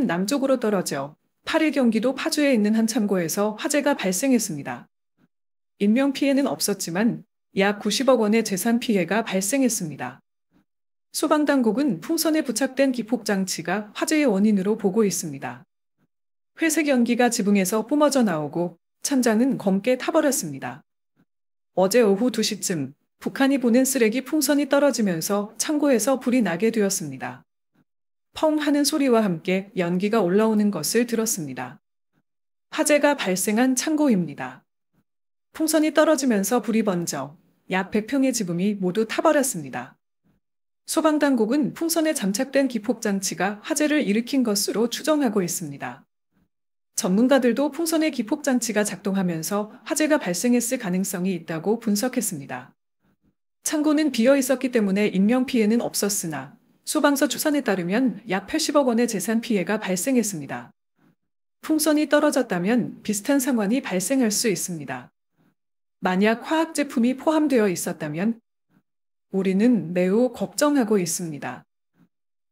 남쪽으로 떨어져 8일 경기도 파주에 있는 한 창고에서 화재가 발생했습니다. 인명피해는 없었지만 약 90억 원의 재산 피해가 발생했습니다. 소방당국은 풍선에 부착된 기폭장치가 화재의 원인으로 보고 있습니다. 회색 연기가 지붕에서 뿜어져 나오고 천장은 검게 타버렸습니다. 어제 오후 2시쯤 북한이 보낸 쓰레기 풍선이 떨어지면서 창고에서 불이 나게 되었습니다. 펑 하는 소리와 함께 연기가 올라오는 것을 들었습니다. 화재가 발생한 창고입니다. 풍선이 떨어지면서 불이 번져 약 100평의 지붕이 모두 타버렸습니다. 소방당국은 풍선에 잠착된 기폭장치가 화재를 일으킨 것으로 추정하고 있습니다. 전문가들도 풍선의 기폭장치가 작동하면서 화재가 발생했을 가능성이 있다고 분석했습니다. 창고는 비어 있었기 때문에 인명피해는 없었으나 소방서 추산에 따르면 약 80억 원의 재산 피해가 발생했습니다. 풍선이 떨어졌다면 비슷한 상황이 발생할 수 있습니다. 만약 화학 제품이 포함되어 있었다면 우리는 매우 걱정하고 있습니다.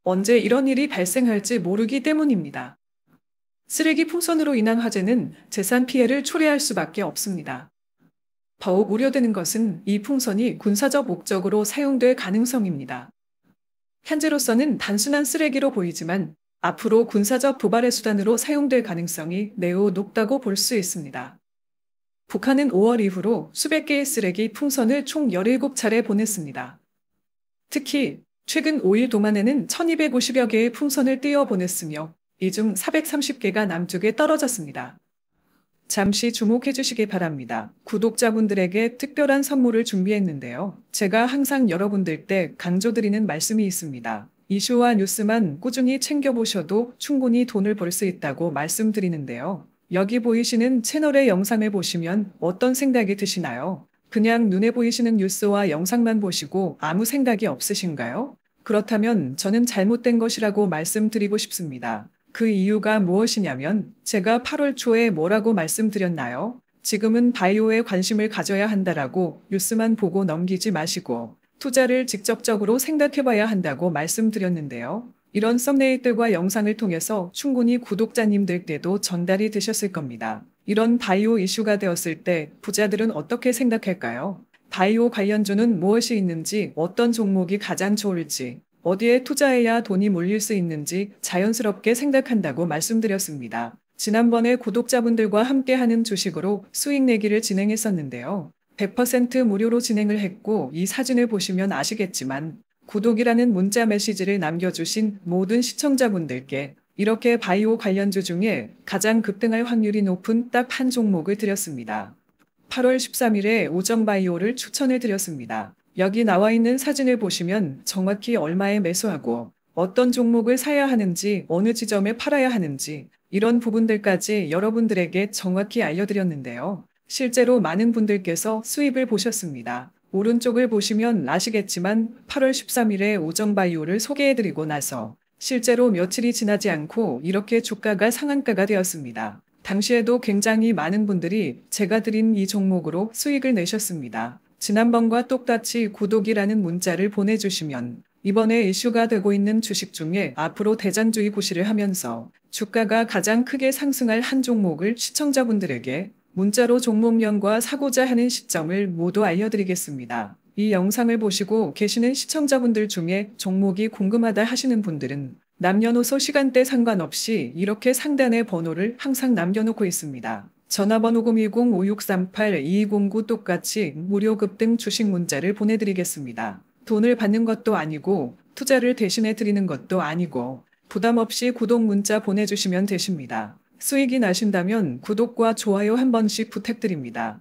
언제 이런 일이 발생할지 모르기 때문입니다. 쓰레기 풍선으로 인한 화재는 재산 피해를 초래할 수밖에 없습니다. 더욱 우려되는 것은 이 풍선이 군사적 목적으로 사용될 가능성입니다. 현재로서는 단순한 쓰레기로 보이지만 앞으로 군사적 도발의 수단으로 사용될 가능성이 매우 높다고 볼 수 있습니다. 북한은 5월 이후로 수백 개의 쓰레기 풍선을 총 17차례 보냈습니다. 특히 최근 5일 동안에는 1250여 개의 풍선을 띄워 보냈으며 이 중 430개가 남쪽에 떨어졌습니다. 잠시 주목해 주시기 바랍니다. 구독자분들에게 특별한 선물을 준비했는데요. 제가 항상 여러분들 때 강조드리는 말씀이 있습니다. 이슈와 뉴스만 꾸준히 챙겨보셔도 충분히 돈을 벌 수 있다고 말씀드리는데요. 여기 보이시는 채널의 영상을 보시면 어떤 생각이 드시나요? 그냥 눈에 보이시는 뉴스와 영상만 보시고 아무 생각이 없으신가요? 그렇다면 저는 잘못된 것이라고 말씀드리고 싶습니다. 그 이유가 무엇이냐면 제가 8월 초에 뭐라고 말씀드렸나요? 지금은 바이오에 관심을 가져야 한다라고 뉴스만 보고 넘기지 마시고 투자를 직접적으로 생각해봐야 한다고 말씀드렸는데요. 이런 썸네일들과 영상을 통해서 충분히 구독자님들께도 전달이 되셨을 겁니다. 이런 바이오 이슈가 되었을 때 부자들은 어떻게 생각할까요? 바이오 관련주는 무엇이 있는지 어떤 종목이 가장 좋을지 어디에 투자해야 돈이 몰릴 수 있는지 자연스럽게 생각한다고 말씀드렸습니다. 지난번에 구독자분들과 함께하는 주식으로 수익 내기를 진행했었는데요. 100% 무료로 진행을 했고 이 사진을 보시면 아시겠지만 구독이라는 문자 메시지를 남겨주신 모든 시청자분들께 이렇게 바이오 관련주 중에 가장 급등할 확률이 높은 딱 한 종목을 드렸습니다. 8월 13일에 오정바이오를 추천해 드렸습니다. 여기 나와 있는 사진을 보시면 정확히 얼마에 매수하고 어떤 종목을 사야 하는지 어느 지점에 팔아야 하는지 이런 부분들까지 여러분들에게 정확히 알려드렸는데요. 실제로 많은 분들께서 수입을 보셨습니다. 오른쪽을 보시면 아시겠지만 8월 13일에 오정바이오를 소개해드리고 나서 실제로 며칠이 지나지 않고 이렇게 주가가 상한가가 되었습니다. 당시에도 굉장히 많은 분들이 제가 드린 이 종목으로 수익을 내셨습니다. 지난번과 똑같이 구독이라는 문자를 보내주시면 이번에 이슈가 되고 있는 주식 중에 앞으로 대잔주의 고시를 하면서 주가가 가장 크게 상승할 한 종목을 시청자분들에게 문자로 종목명과 사고자 하는 시점을 모두 알려드리겠습니다. 이 영상을 보시고 계시는 시청자분들 중에 종목이 궁금하다 하시는 분들은 남녀노소 시간대 상관없이 이렇게 상단에 번호를 항상 남겨놓고 있습니다. 전화번호 0 2 0 5 6 3 8 2 2 0 9 똑같이 무료 급등 주식 문자를 보내드리겠습니다. 돈을 받는 것도 아니고 투자를 대신해 드리는 것도 아니고 부담 없이 구독 문자 보내주시면 되십니다. 수익이 나신다면 구독과 좋아요 한 번씩 부탁드립니다.